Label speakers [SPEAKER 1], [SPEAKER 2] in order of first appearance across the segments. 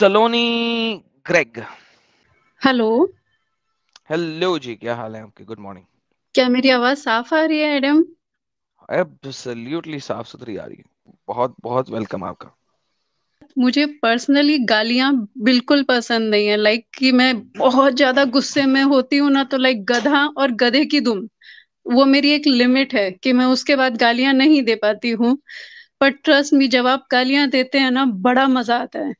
[SPEAKER 1] सलोनी Greg hello hello जी क्या हाल है आपके गुड मॉर्निंग
[SPEAKER 2] क्या मेरी आवाज साफ आ रही है एडम
[SPEAKER 1] एब्सोल्युटली साफ सुथरी आ रही है बहुत बहुत वेलकम आपका
[SPEAKER 2] मुझे पर्सनली गालियां बिल्कुल पसंद नहीं है लाइक like कि मैं बहुत ज्यादा गुस्से में होती हूँ ना तो लाइक like, गधा और गधे की दुम वो मेरी एक लिमिट है कि मैं उसके बाद गालियां नहीं दे पाती हूँ पर ट्रस्ट मी जब आप गालियां देते हैं ना बड़ा मजा आता है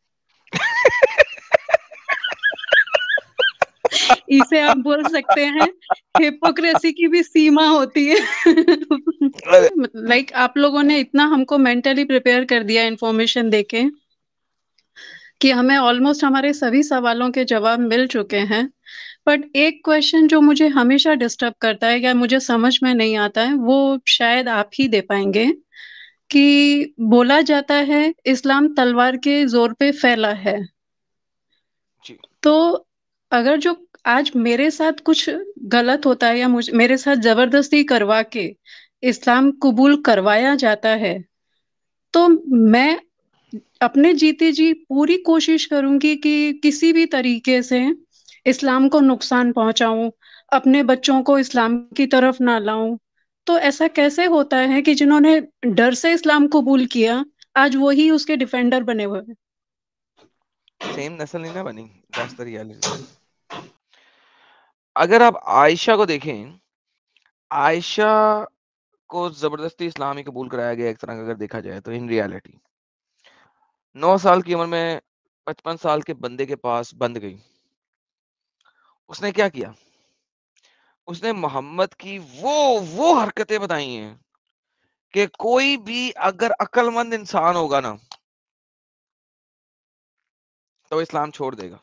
[SPEAKER 2] इसे आप बोल सकते हैं हिपोक्रेसी की भी सीमा होती है लाइक like, आप लोगों ने इतना हमको मेंटली प्रिपेयर कर दिया इन्फॉर्मेशन देके कि हमें ऑलमोस्ट हमारे सभी सवालों के जवाब मिल चुके हैं बट एक क्वेश्चन जो मुझे हमेशा डिस्टर्ब करता है या मुझे समझ में नहीं आता है वो शायद आप ही दे पाएंगे कि बोला जाता है इस्लाम तलवार के जोर पे फैला है जी। तो अगर जो आज मेरे साथ कुछ गलत होता है या मुझे मेरे साथ जबरदस्ती करवा के इस्लाम कबूल करवाया जाता है तो मैं अपने जीते जी पूरी कोशिश करूंगी कि किसी भी तरीके से इस्लाम को नुकसान पहुंचाऊं अपने बच्चों को इस्लाम की तरफ ना लाऊं तो ऐसा कैसे होता है कि जिन्होंने डर से इस्लाम कबूल किया आज वही उसके डिफेंडर बने हुए हैं
[SPEAKER 1] सेम नस्ल नहीं ना बनी रियलिटी अगर आप आयशा को देखें, आयशा को ज़बरदस्ती इस्लामी कबूल कराया गया एक तरह का अगर देखा जाए तो इन रियालिटी नौ साल की उम्र में पचपन साल के बंदे के पास बंद गई। उसने क्या किया? उसने मोहम्मद की वो वो हरकतें बताई हैं कि कोई भी अगर अक्लमंद इंसान होगा ना तो इस्लाम छोड़ देगा।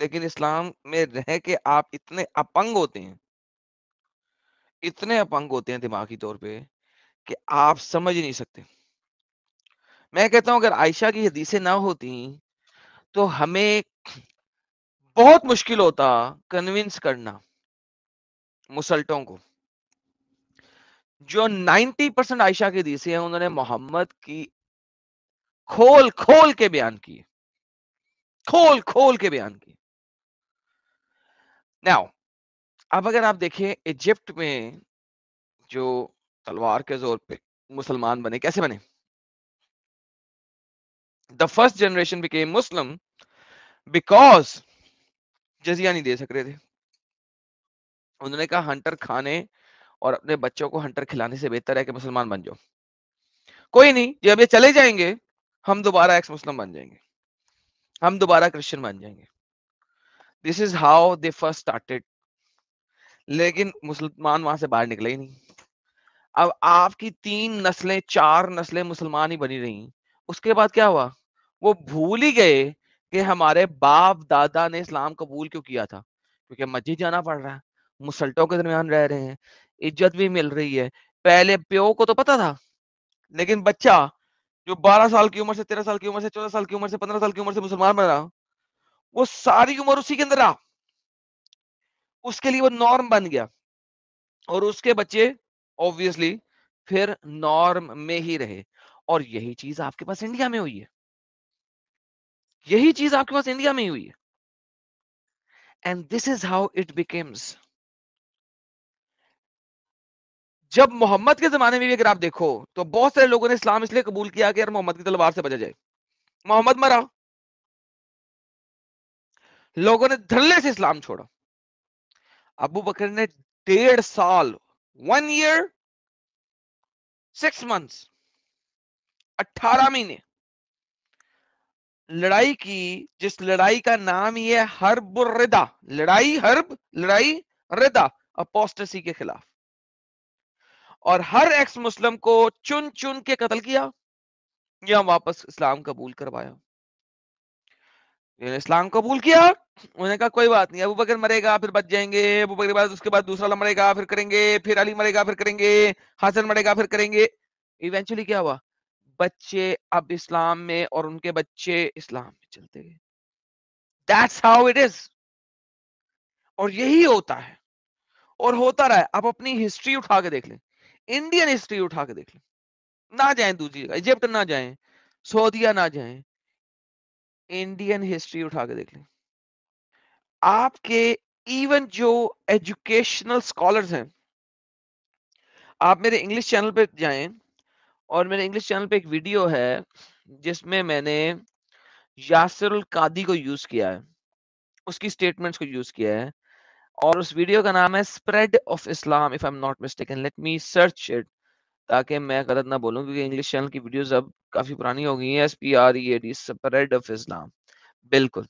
[SPEAKER 1] लेकिन इस्लाम में रह के आप इतने अपंग होते हैं इतने अपंग होते हैं दिमागी तौर पे कि आप समझ नहीं सकते मैं कहता हूं अगर आयशा की हदीसें ना होती तो हमें बहुत मुश्किल होता कन्विंस करना मुसलटों को जो 90 परसेंट आयशा की हदीसें हैं उन्होंने मोहम्मद की खोल खोल के बयान किए खोल खोल के बयान किए नाउ अब अगर आप देखें इजिप्ट में जो तलवार के जोर पे मुसलमान बने कैसे बने the first generation became Muslim because जजिया नहीं दे सक रहे थे उन्होंने कहा हंटर खाने और अपने बच्चों को हंटर खिलाने से बेहतर है कि मुसलमान बन जाओ कोई नहीं जब ये चले जाएंगे हम दोबारा एक्स मुस्लिम बन जाएंगे हम दोबारा क्रिश्चियन बन जाएंगे this is how they first started लेकिन मुसलमान वहां से बाहर निकले ही नहीं अब आपकी तीन नस्लें चार नस्लें मुसलमान ही बनी रही उसके बाद क्या हुआ वो भूल ही गए कि हमारे बाप दादा ने इस्लाम कबूल क्यों किया था क्योंकि मस्जिद जाना पड़ रहा है मुसल्टों के दरमियान रह रहे हैं इज्जत भी मिल रही है पहले प्यो को तो पता था लेकिन बच्चा जो 12 साल की उम्र से 13 साल की उम्र से 14 साल की उम्र से 15 साल की उम्र से मुसलमान बन रहा वो सारी उम्र उसी के अंदर रहा उसके लिए वो नॉर्म बन गया और उसके बच्चे ऑब्वियसली फिर नॉर्म में ही रहे और यही चीज आपके पास इंडिया में हुई है यही चीज आपके पास इंडिया में ही हुई है and this is how it becomes जब मोहम्मद के जमाने में भी अगर आप देखो तो बहुत सारे लोगों ने इस्लाम इसलिए कबूल किया कि यार मोहम्मद की तलवार से बचा जाए मोहम्मद मरा लोगों ने धरले से इस्लाम छोड़ा अबू बकर ने डेढ़ साल वन ईयर सिक्स मंथ्स अठारह महीने लड़ाई की जिस लड़ाई का नाम ही है हर्ब रिदा लड़ाई हर्ब लड़ाई रिदा अपोस्टेसी के खिलाफ और हर एक्स मुस्लिम को चुन चुन के कत्ल किया या वापस इस्लाम कबूल करवाया इस्लाम कबूल किया उन्हें कहा कोई बात नहीं अबू बकर मरेगा फिर बच जाएंगे अबू बकर बाद उसके बाद दूसरा मरेगा फिर करेंगे फिर अली मरेगा फिर करेंगे हसन मरेगा फिर करेंगे इवेंचुअली क्या हुआ बच्चे अब इस्लाम में और उनके बच्चे इस्लाम में चलते गए दैट्स हाउ इट इज और यही होता है और होता रहा है आप अपनी हिस्ट्री उठा के देख लें इंडियन हिस्ट्री उठा के देख लें ना जाए दूसरी जगह इजिप्ट ना जाए सऊदिया ना जाए इंडियन हिस्ट्री उठा के देख लें आपके इवन जो एजुकेशनल स्कॉलर्स हैं आप मेरे इंग्लिश चैनल पे जाए और मेरे इंग्लिश चैनल पे एक वीडियो है जिसमें मैंने यासर कादी को यूज किया है उसकी स्टेटमेंट्स को यूज किया है और उस वीडियो का नाम है spread of Islam if I am not mistaken let me search it ताकि मैं गलत ना बोलूं क्योंकि इंग्लिश चैनल की वीडियोस अब काफ़ी पुरानी हो गई हैं S P R E D spread of Islam बिल्कुल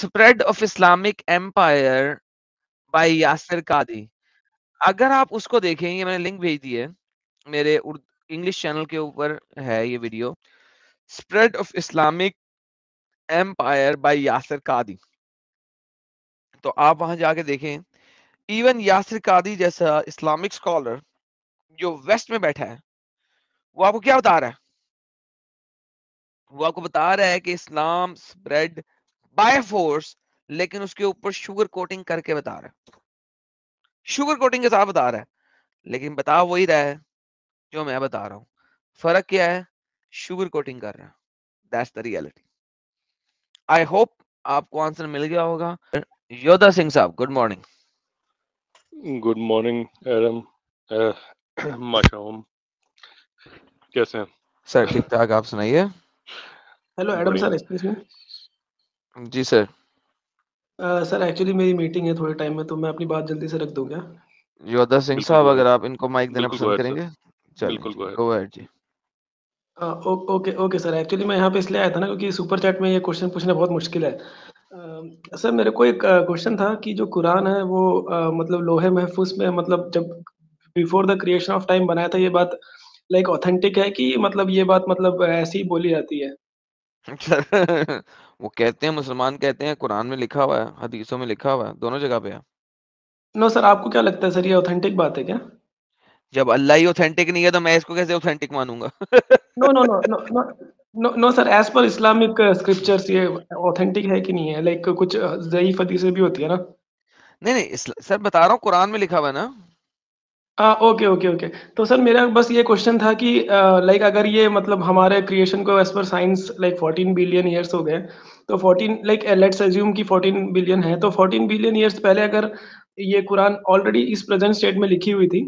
[SPEAKER 1] spread of Islamic empire by Yasir Qadhi अगर आप उसको देखें ये मैंने लिंक भेज दी है मेरे इंग्लिश चैनल के ऊपर है ये video spread of Islamic empire by Yasir Qadhi तो आप वहां जाके देखें इवन यासर कादी जैसा इस्लामिक स्कॉलर जो वेस्ट में बैठा है वो आपको क्या बता रहा है वो आपको बता रहा है कि इस्लाम स्प्रेड बाय फोर्स लेकिन उसके ऊपर शुगर कोटिंग करके बता रहा है शुगर कोटिंग के साथ बता रहा है लेकिन बता वही रहा है जो मैं बता रहा हूँ फर्क क्या है शुगर कोटिंग कर रहा है that's the reality I hope आपको आंसर मिल गया होगा योदा सिंह साहब good morning
[SPEAKER 3] good morning mushroom कैसे सर
[SPEAKER 1] ठीक ठाक आप सुनाइए
[SPEAKER 4] हेलो एडम सर एक्सप्रेस में जी सर सर एक्चुअली मेरी मीटिंग है थोड़े टाइम में तो मैं अपनी बात जल्दी से रख दूं क्या
[SPEAKER 1] योद्धा सिंह साहब अगर आप इनको माइक देना पसंद करेंगे बिल्कुल गो अहेड जी
[SPEAKER 4] ओके ओके सर एक्चुअली मैं यहाँ पे इसलिए आया था ना क्योंकि सुपर चैट में ये क्वेश्चन पूछना बहुत मुश्किल है सर मेरे को एक क्वेश्चन था कि जो कुरान है वो मतलब लोहे महफूज में मतलब जब before the creation of time बनाया था ये बात लाइक ऑथेंटिक है कि मतलब ये बात मतलब ऐसी ही बोली जाती है अच्छा।
[SPEAKER 1] वो कहते हैं मुसलमान कहते हैं कुरान में लिखा हुआ है हदीसों में लिखा हुआ है दोनों जगह पे है नो सर आपको क्या लगता है सर ये ऑथेंटिक बात है क्या जब अल्लाह ही ऑथेंटिक नहीं है तो मैं इसको कैसे ऑथेंटिक मानूंगा
[SPEAKER 4] no no no no no sir as पर इस्लामिक स्क्रिप्चर्स ये ऑथेंटिक है कि नहीं है लाइक like, कुछ uh, ज़ईफ हदीसें भी होती है ना नहीं नहीं सर बता रहा हूँ कुरान में लिखा हुआ है ना ओके ओके ओके तो सर मेरा बस ये क्वेश्चन था कि लाइक अगर ये मतलब हमारे क्रिएशन को as per science like 14 billion years हो गए तो 14 लाइक लेट्स एज्यूम कि 14 बिलियन है तो 14 बिलियन ईयर्स पहले अगर ये कुरान ऑलरेडी इस प्रेजेंट स्टेट में लिखी हुई थी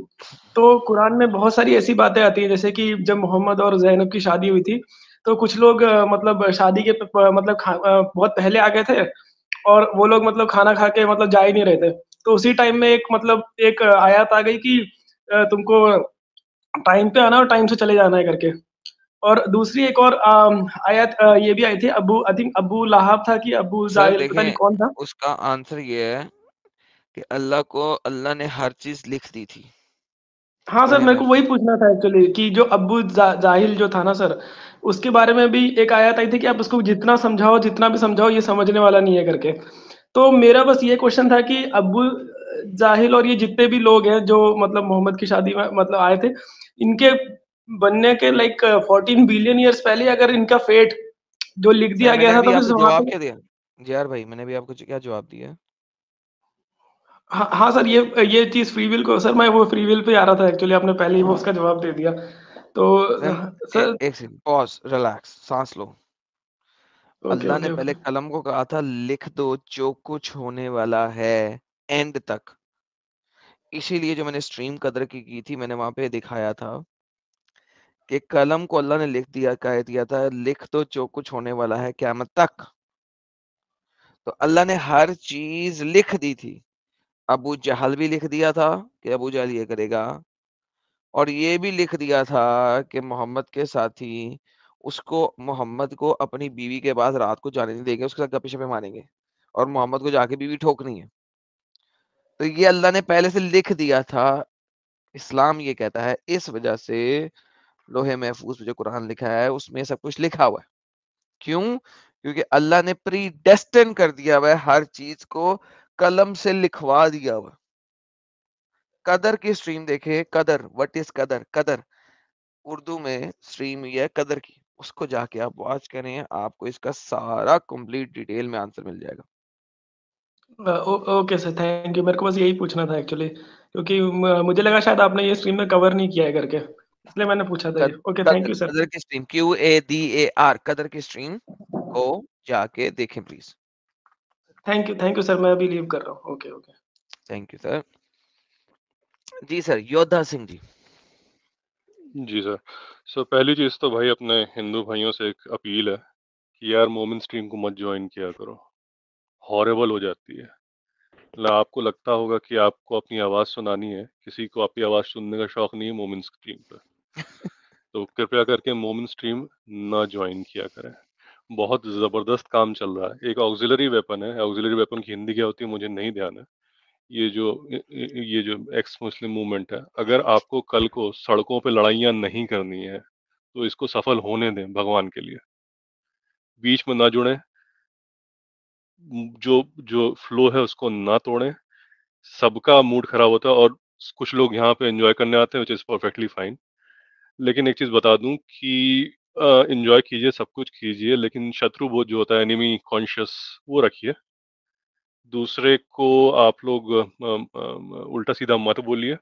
[SPEAKER 4] तो कुरान में बहुत सारी ऐसी बातें आती हैं जैसे कि जब मोहम्मद और जैनब की शादी हुई थी तो कुछ लोग मतलब शादी के मतलब बहुत पहले आ गए थे और वो लोग मतलब खाना खा के मतलब जा ही नहीं रहे थे तो उसी टाइम में एक मतलब एक आयात आ गई कि तुमको टाइम पे आना और टाइम से चले जाना है करके और दूसरी एक और आयत ये भी आई थी Abu I think Abu Lahab था कि अबू जाहिर पता नहीं कौन था
[SPEAKER 1] उसका आंसर ये है कि अल्लाह को अल्लाह ने हर चीज लिख दी थी
[SPEAKER 4] हाँ सर मेरे को वही पूछना था एक्चुअली कि जो अबू जा, जाहिल जो था ना सर उसके बारे में भी एक आयत आई थी कि आप उसको जितना समझाओ जितना भी समझाओ ये समझने वाला नहीं है करके तो मेरा बस ये क्वेश्चन था कि अबू जाहिल और ये जितने भी लोग हैं जो मतलब मोहम्मद की शादी में मतलब आए थे इनके बनने के लाइक फोर्टीन बिलियन ईयर्स पहले अगर इनका फेट जो लिख दिया गया था तो जवाब क्या दिया
[SPEAKER 1] जी यार भाई मैंने भी आपको क्या जवाब दिया
[SPEAKER 4] हाँ, हाँ सर ये ये चीज फ्री विल को सर मैं वो फ्री विल पे आ रहा था एक्चुअली आपने पहले ही वो हाँ। उसका जवाब दे दिया तो सर हाँ,
[SPEAKER 1] एक सेकंड पॉज रिलैक्स सांस लो अल्लाह ने पहले कलम को कहा था लिख दो जो कुछ होने वाला है एंड तक इसीलिए जो मैंने स्ट्रीम कदर की की थी मैंने वहां पे दिखाया था कि कलम को अल्लाह ने लिख दिया कह दिया था लिख तो जो कुछ होने वाला है क्या तक तो अल्लाह ने हर चीज लिख दी थी अबू जहल भी लिख दिया था कि अबू जहल ये करेगा और ये भी लिख दिया था कि मोहम्मद के साथी उसको मोहम्मद को अपनी बीवी के पास रात को जाने नहीं देंगे उसके साथ गपे शपे मारेंगे और मोहम्मद को जाके बीवी ठोकनी है तो ये अल्लाह ने पहले से लिख दिया था इस्लाम ये कहता है इस वजह से लोहे महफूज जो कुरान लिखा है उसमें सब कुछ लिखा हुआ है क्यों क्योंकि अल्लाह ने प्री डेस्टिन कर दिया हुआ है हर चीज को कलम से लिखवा दिया हुआ कदर की स्ट्रीम देखे कदर वट इज कदर कदर उर्दू में स्ट्रीम ये है कदर की उसको जाके आप वॉच करें आपको इसका सारा कंप्लीट डिटेल में आंसर मिल जाएगा
[SPEAKER 4] ओके सर थैंक यू मेरे को बस यही पूछना था एक्चुअली क्योंकि मुझे लगा शायद आपने ये स्ट्रीम में कवर नहीं किया है करके इसलिए मैंने पूछा था ओके थैंक यू सर
[SPEAKER 1] कदर की stream Q A D A R कदर की स्ट्रीम को जाके देखें please
[SPEAKER 4] thank you thank you sir मैं अभी लीव कर रहा हूं okay okay
[SPEAKER 1] thank you sir जी सर योद्धा सिंह जी
[SPEAKER 3] जी सर सो पहली चीज तो भाई अपने हिंदू भाइयों से एक अपील है कि यार मोमिन स्ट्रीम को मत ज्वाइन किया करो हॉरेबल हो जाती है मतलब आपको लगता होगा कि आपको अपनी आवाज सुनानी है किसी को आपकी आवाज सुनने का शौक नहीं है मोमिन स्ट्रीम पर तो कृपया करके मोमिन स्ट्रीम ना ज्वाइन किया करें बहुत जबरदस्त काम चल रहा है एक ऑक्सिलरी वेपन है ऑक्सिलरी वेपन की हिंदी क्या होती है मुझे नहीं ध्यान है ये जो ये जो एक्स मुस्लिम मूवमेंट है अगर आपको कल को सड़कों पे लड़ाइयाँ नहीं करनी है तो इसको सफल होने दें भगवान के लिए बीच में ना जुड़े जो जो फ्लो है उसको ना तोड़ें सबका मूड खराब होता है और कुछ लोग यहाँ पे एंजॉय करने आते हैं विच इज़ परफेक्टली फाइन लेकिन एक चीज़ बता दूं कि इंजॉय कीजिए सब कुछ कीजिए लेकिन शत्रु बोध जो होता है एनिमी कॉन्शियस वो रखिए दूसरे को आप लोग उल्टा सीधा मत बोलिए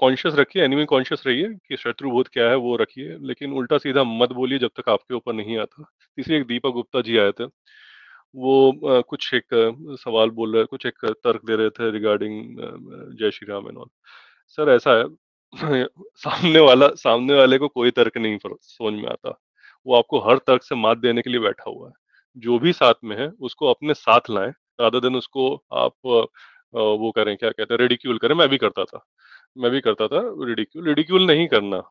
[SPEAKER 3] कॉन्शियस रखिए एनिमी कॉन्शियस रहिए कि शत्रु बोध क्या है वो रखिए लेकिन उल्टा सीधा मत बोलिए जब तक आपके ऊपर नहीं आता तीसरी एक दीपक गुप्ता जी आए थे वो कुछ एक सवाल बोल रहे कुछ एक तर्क दे रहे थे regarding Jai Shri Ram and all sir ऐसा है सामने वाला सामने वाले को कोई तर्क नहीं समझ में आता वो आपको हर तर्क से मात देने के लिए बैठा हुआ है जो भी साथ में है उसको अपने साथ लाए राधा दिन उसको आप वो करें क्या कहते हैं रेडिक्यूल करें मैं भी करता था मैं भी करता था रेडिक्यूल रेडिक्यूल नहीं करना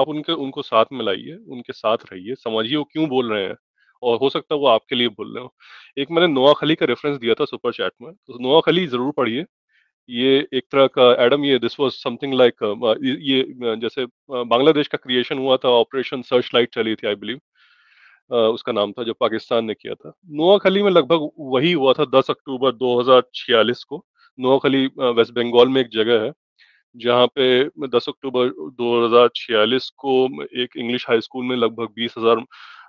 [SPEAKER 3] आप उनके उनको साथ में लाइए उनके साथ रहिए समझिए वो क्यों बोल रहे हैं और हो सकता है वो आपके लिए बोल रहे हो एक मैंने नोआ खली का रेफरेंस दिया था सुपर चैट में तो नोआ खली जरूर पढ़िए ये एक तरह का एडम ये दिस वाज समथिंग लाइक ये uh, जैसे uh, बांग्लादेश का क्रिएशन हुआ था ऑपरेशन सर्च लाइट चली थी आई बिलीव uh, उसका नाम था जो पाकिस्तान ने किया था नोआखली में लगभग वही हुआ था 10 अक्टूबर 2046 को नोआखली वेस्ट बंगाल में एक जगह है जहाँ पे 10 अक्टूबर 2046 को एक इंग्लिश हाई स्कूल में लगभग बीस हजार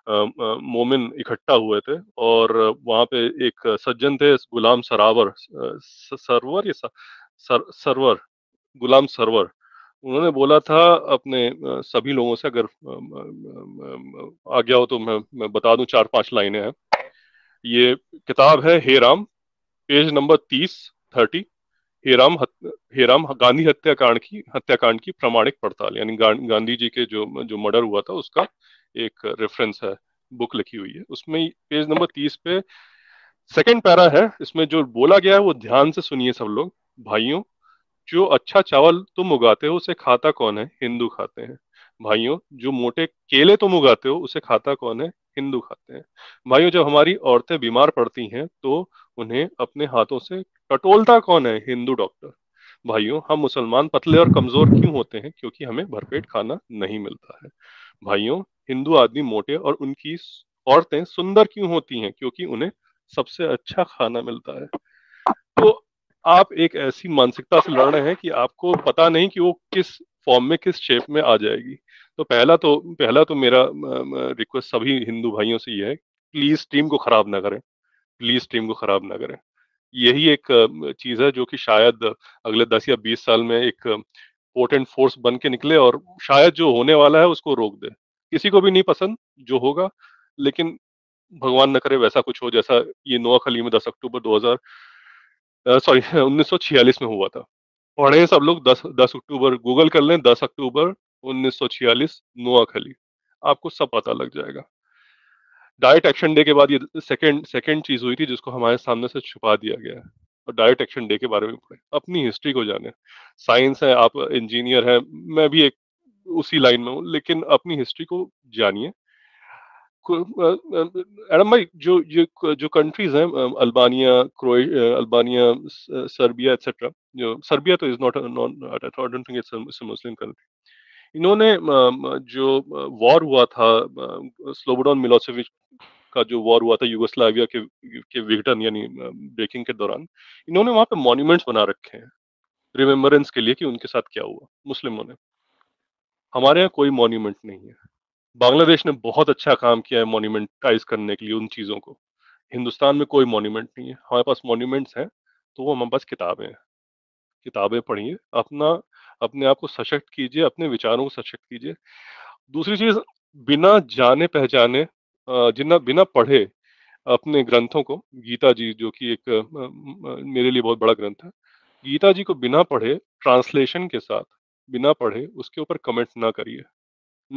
[SPEAKER 3] मोमिन इकट्ठा हुए थे और वहाँ पे एक सज्जन थे गुलाम सरावर सरवर या सर, सरवर गुलाम सरवर उन्होंने बोला था अपने सभी लोगों से अगर आ गया हो तो मैं मैं बता दूं चार पांच लाइनें हैं ये किताब है हे राम पेज नंबर तीस थर्टी हेराम हेराम गांधी हत्याकांड की हत्याकांड की प्रमाणिक पड़ताल यानी गांधी जी के जो जो मर्डर हुआ था उसका एक रेफरेंस है बुक लिखी हुई है उसमें पेज नंबर तीस पे सेकंड पैरा है इसमें जो बोला गया है वो ध्यान से सुनिए सब लोग भाइयों जो अच्छा चावल तुम उगाते हो उसे खाता कौन है हिंदू खाते हैं भाइयों जो मोटे केले तुम उगाते हो उसे खाता कौन है हिंदू खाते हैं भाइयों जब हमारी औरतें बीमार पड़ती हैं तो उन्हें अपने हाथों से टटोलता कौन है हिंदू डॉक्टर भाइयों हम मुसलमान पतले और कमजोर क्यों होते हैं क्योंकि हमें भरपेट खाना नहीं मिलता है भाइयों हिंदू आदमी मोटे और उनकी औरतें सुंदर क्यों होती हैं क्योंकि उन्हें सबसे अच्छा खाना मिलता है तो आप एक ऐसी मानसिकता से लड़ रहे हैं कि आपको पता नहीं कि वो किस फॉर्म में किस शेप में आ जाएगी तो पहला तो पहला तो मेरा रिक्वेस्ट सभी हिंदू भाइयों से ये है प्लीज टीम को खराब ना करें प्लीज टीम को खराब ना करें यही एक चीज है जो कि शायद अगले दस या बीस साल में एक पोर्टेंट फोर्स बन के निकले और शायद जो होने वाला है उसको रोक दे किसी को भी नहीं पसंद जो होगा लेकिन भगवान न करे वैसा कुछ हो जैसा ये नोआ खली में दस अक्टूबर 2000 सॉरी 1946 में हुआ था पढ़े सब लोग 10 10 अक्टूबर गूगल कर लें 10 अक्टूबर 1946 छियालीस नोआखली आपको सब पता लग जाएगा डायरेक्ट एक्शन डे के बाद ये सेकंड सेकंड चीज हुई थी जिसको हमारे सामने से छुपा दिया गया और डायरेक्ट एक्शन डे के बारे में पढ़े अपनी हिस्ट्री को जाने साइंस है आप इंजीनियर है मैं भी एक उसी लाइन में हूँ लेकिन अपनी हिस्ट्री को जानिए एडम भाई जो ये जो कंट्रीज हैं अल्बानिया क्रोए अल्बानिया सर्बिया एक्सेट्रा जो सर्बिया तो is not non I don't think it's Muslim country इन्होंने जो वॉर हुआ था स्लोबोडॉन मिलोसेविच का जो वॉर हुआ था युगोस्लाविया के के विघटन यानी ब्रेकिंग के दौरान इन्होंने वहां पे मॉन्यूमेंट्स बना रखे हैं रिमेम्बरेंस के लिए कि उनके साथ क्या हुआ मुस्लिमों ने हमारे यहाँ कोई मॉन्यूमेंट नहीं है बांग्लादेश ने बहुत अच्छा काम किया है मॉन्यूमेंटाइज करने के लिए उन चीज़ों को हिंदुस्तान में कोई मॉन्यूमेंट नहीं है हमारे पास मॉन्यूमेंट्स हैं तो वो हमारे पास किताबें हैं किताबें पढ़िए अपना अपने आप को सशक्त कीजिए अपने विचारों को सशक्त कीजिए दूसरी चीज बिना जाने पहचाने जिना बिना पढ़े अपने ग्रंथों को गीता जी जो कि एक मेरे लिए बहुत बड़ा ग्रंथ है गीता जी को बिना पढ़े ट्रांसलेशन के साथ बिना पढ़े उसके ऊपर कमेंट ना करिए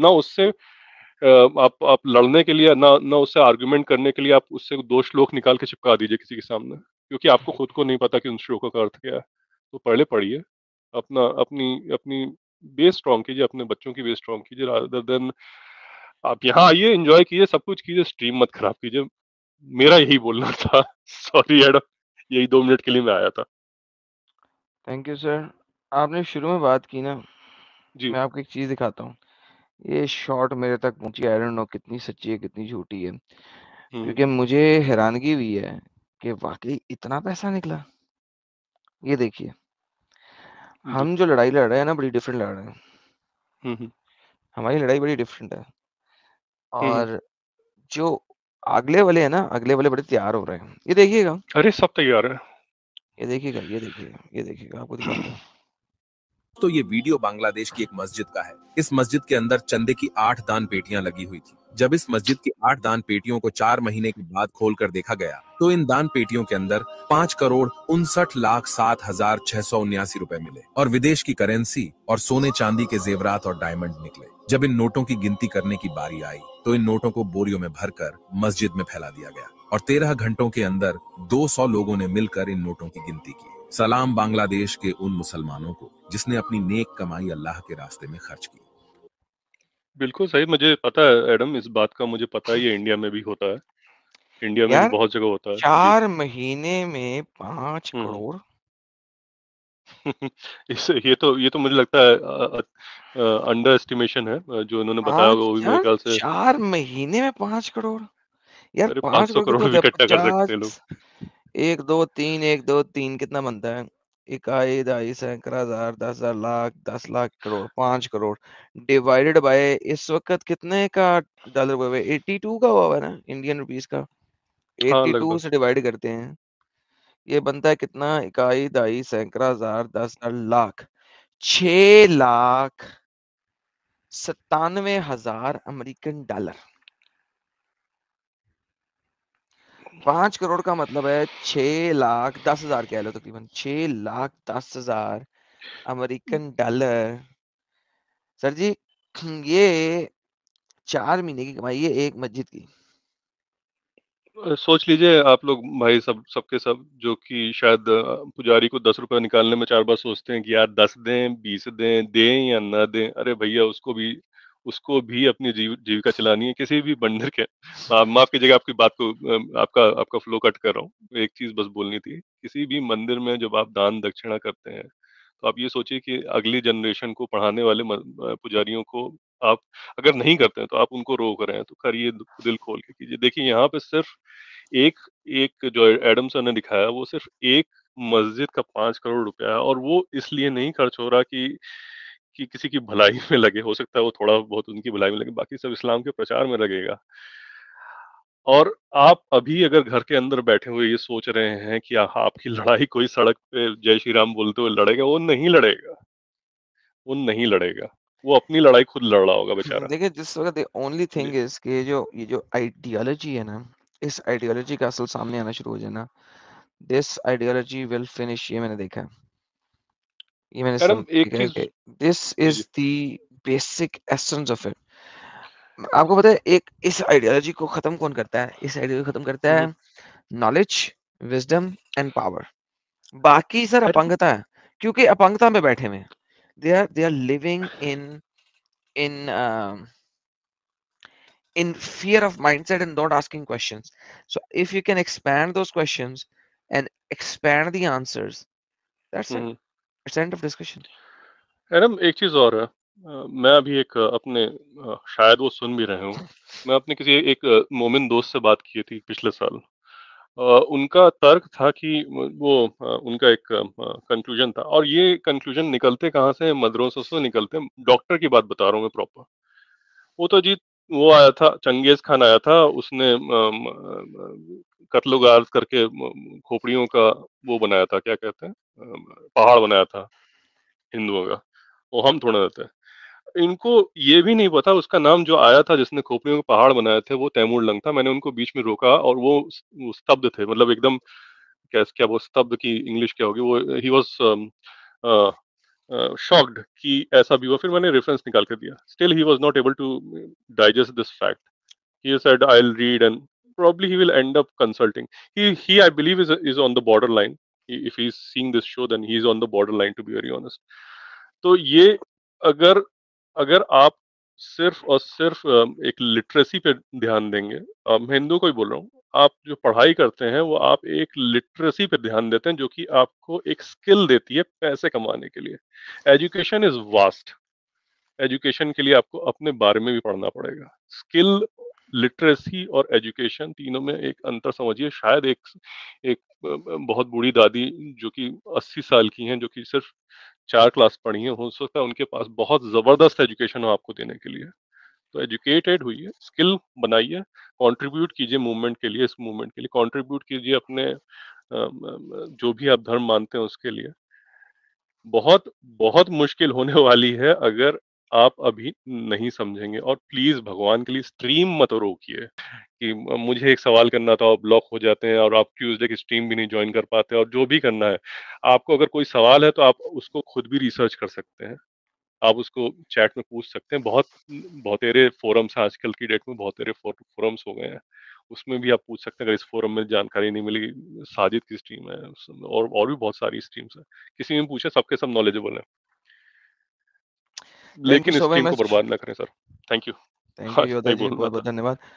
[SPEAKER 3] ना उससे आप आप लड़ने के लिए ना ना उससे आर्ग्यूमेंट करने के लिए आप उससे दो श्लोक निकाल के चिपका दीजिए किसी के सामने क्योंकि आपको खुद को नहीं पता कि उन श्लोकों का अर्थ क्या है तो पहले पढ़िए अपना अपनी अपनी बेस स्ट्रॉन्ग कीजिए अपने बच्चों की बेस स्ट्रॉन्ग कीजिए रादर देन आप यहाँ आइए एंजॉय कीजिए सब कुछ कीजिए स्ट्रीम मत खराब कीजिए मेरा यही बोलना था सॉरी एडम यही दो मिनट के लिए मैं आया था
[SPEAKER 1] थैंक यू सर आपने शुरू में बात की ना जी मैं आपको एक चीज दिखाता हूँ ये शॉर्ट मेरे तक पहुंची आई डोंट नो कितनी सच्ची है कितनी झूठी है हम्म। क्योंकि मुझे हैरानगी हुई है कि वाकई इतना पैसा निकला ये देखिए तो हम जो लड़ाई लड़ रहे हैं ना बड़ी डिफरेंट लड़ रहे हैं हमारी लड़ाई बड़ी डिफरेंट है और जो अगले वाले है ना अगले वाले बड़े तैयार हो रहे हैं ये देखिएगा
[SPEAKER 3] अरे सब तैयार है
[SPEAKER 1] ये देखिएगा ये देखिएगा ये देखिएगा आपको दिखाऊंगा तो ये वीडियो बांग्लादेश की एक मस्जिद का है इस मस्जिद
[SPEAKER 3] के अंदर चंदे की आठ दान पेटियां लगी हुई थी जब इस मस्जिद की आठ दान पेटियों को चार महीने के बाद खोलकर देखा गया तो इन दान पेटियों के अंदर पाँच करोड़ उनसठ लाख सात हजार छह सौ उन्यासी रूपए मिले और विदेश की करेंसी और सोने चांदी के जेवरात और डायमंड निकले जब इन नोटों की गिनती करने की बारी आई तो इन नोटों को बोरियो में भरकर मस्जिद में फैला दिया गया और तेरह घंटों के अंदर दो लोगों ने मिलकर इन नोटों की गिनती की सलाम बांग्लादेश के उन मुसलमानों को जिसने अपनी नेक कमाई अल्लाह के रास्ते में खर्च की बिल्कुल सही मुझे पता है एडम इस बात का मुझे पता है ये इंडिया में भी होता है इंडिया में बहुत जगह होता है चार
[SPEAKER 1] महीने में पांच हम्म। करोड़
[SPEAKER 3] इस ये तो ये तो मुझे लगता है अंडर एस्टिमेशन है जो इन्होंने बताया वो भी मेरे ख्याल से चार
[SPEAKER 1] महीने में पांच करोड़ यार पांच सौ करोड़ तो इकट्ठा कर सकते हैं लोग एक दो तीन एक दो तीन कितना बनता है इकाई दाई सैकड़ा हजार दस हजार लाख दस लाख करोड़ पांच करोड़ डिवाइडेड बाय इस वक्त कितने का डॉलर हुआ एट्टी टू का हुआ है ना इंडियन रुपीज का हाँ, एट्टी टू से डिवाइड करते हैं ये बनता है कितना इकाई दाई सैकड़ा हजार दस हजार लाख छ लाख सतानवे हजार अमेरिकन डॉलर पांच करोड़ का मतलब है छह लाख दस हजार कह लो तकरीबन छह लाख दस हजार अमेरिकन डॉलर सर जी ये चार महीने की कमाई है एक मस्जिद की
[SPEAKER 3] सोच लीजिए आप लोग भाई सब सबके सब जो कि शायद पुजारी को दस रुपए निकालने में चार बार सोचते हैं कि यार दस दें बीस दें दें या ना दें अरे भैया उसको भी उसको भी अपनी जीव, जीविका चलानी है किसी भी बंदर के माफ कीजिएगा आपकी बात को आपका आपका फ्लो कट कर रहा हूँ एक चीज बस बोलनी थी किसी भी मंदिर में जब आप दान दक्षिणा करते हैं तो आप ये सोचिए कि अगली जनरेशन को पढ़ाने वाले पुजारियों को आप अगर नहीं करते हैं तो आप उनको रोक रहे हैं तो करिए दिल खोल के कीजिए देखिए यहाँ पे सिर्फ एक एक जो एडम सर ने दिखाया वो सिर्फ एक मस्जिद का पांच करोड़ रुपया है और वो इसलिए नहीं खर्च हो रहा कि कि किसी की भलाई में लगे हो सकता है वो थोड़ा बहुत उनकी भलाई में लगे बाकी सब इस्लाम के प्रचार में लगेगा और आप अभी अगर घर के अंदर बैठे हुए ये सोच रहे हैं कि आपकी लड़ाई कोई सड़क पे जय श्री राम बोलते हुए लड़ेगा वो नहीं लड़ेगा वो नहीं लड़ेगा वो अपनी लड़ाई खुद लड़ रहा होगा बेचारा
[SPEAKER 1] देखिए जिस वक्त ओनली थिंग इज कि जो ये जो आइडियोलॉजी है ना इस आइडियोलॉजी का असल सामने आना शुरू हो जाना दिस आइडियोलॉजी विल फिनिश ये मैंने देखा है ये मैंने मैडम एक चीज this is the basic essence of it आपको पता है एक इस आइडियोलॉजी को खत्म कौन करता है इस आइडियोलॉजी खत्म करता है नॉलेज विजडम एंड पावर बाकी सर अपंगता है क्योंकि अपंगता में बैठे हुए they are they are living in in in fear of mindset and not asking questions so if you can expand those questions and expand the answers that's mm-hmm. it it's end of discussion
[SPEAKER 3] Adam एक चीज और है मैं अभी एक अपने शायद वो सुन भी रहे हूँ मैं अपने किसी एक मोमिन दोस्त से बात की थी पिछले साल उनका तर्क था कि वो उनका एक कंक्लूजन था और ये कंक्लूजन निकलते कहाँ से मदरसों से निकलते डॉक्टर की बात बता रहा हूँ मैं प्रॉपर वो तो जी वो आया था चंगेज खान आया था उसने कत्लो गार्ज करके खोपड़ियों का वो बनाया था क्या कहते हैं पहाड़ बनाया था हिंदुओं का वो हम थोड़ा रहते हैं इनको ये भी नहीं पता उसका नाम जो आया था जिसने खोपड़ियों के पहाड़ बनाए थे वो तैमूर लंग था मैंने उनको बीच में रोका और वो स्तब्ध थे मतलब एकदम कैसे क्या वो स्तब्ध की इंग्लिश क्या होगी वो ही वॉज शॉक्ड कि ऐसा भी हुआ फिर मैंने रेफरेंस निकाल कर दिया still he was not able to digest this fact he said I read and probably he will end up consulting. He he I believe is is on the borderline. If he's seeing this show, then he's on the borderline to be very honest. तो ये अगर अगर आप सिर्फ और सिर्फ एक literacy पे ध्यान देंगे मैं हिंदू को ही बोल रहा हूँ आप जो पढ़ाई करते हैं वो आप एक लिटरेसी पे ध्यान देते हैं जो कि आपको एक स्किल देती है पैसे कमाने के लिए एजुकेशन इज वास्ट एजुकेशन के लिए आपको अपने बारे में भी पढ़ना पड़ेगा स्किल लिटरेसी और एजुकेशन तीनों में एक अंतर समझिए शायद एक एक बहुत बूढ़ी दादी जो कि 80 साल की हैं जो कि सिर्फ चार क्लास पढ़ी हैं हो सकता है उनके पास बहुत ज़बरदस्त एजुकेशन हो आपको देने के लिए तो एजुकेटेड हुई है स्किल बनाइए कॉन्ट्रीब्यूट कीजिए मूवमेंट के लिए इस मूवमेंट के लिए कॉन्ट्रीब्यूट कीजिए अपने जो भी आप धर्म मानते हैं उसके लिए बहुत बहुत मुश्किल होने वाली है अगर आप अभी नहीं समझेंगे और प्लीज भगवान के लिए स्ट्रीम मत रोकिए कि मुझे एक सवाल करना था और ब्लॉक हो जाते हैं और आप ट्यूजडे की स्ट्रीम भी नहीं ज्वाइन कर पाते और जो भी करना है आपको अगर कोई सवाल है तो आप उसको खुद भी रिसर्च कर सकते हैं आप उसको चैट में पूछ सकते हैं बहुत बहुत तेरे फोरम्स हैं आजकल की डेट में बहुत तेरे फोरम्स हो गए हैं उसमें भी आप पूछ सकते हैं अगर इस फोरम में जानकारी नहीं मिली साजिद की स्ट्रीम है और और भी बहुत सारी स्ट्रीम्स हैं किसी में पूछे सबके सब नॉलेजेबल है लेकिन इस टीम को बर्बाद ना करें sir thank you thank you बहुत
[SPEAKER 1] बहुत धन्यवाद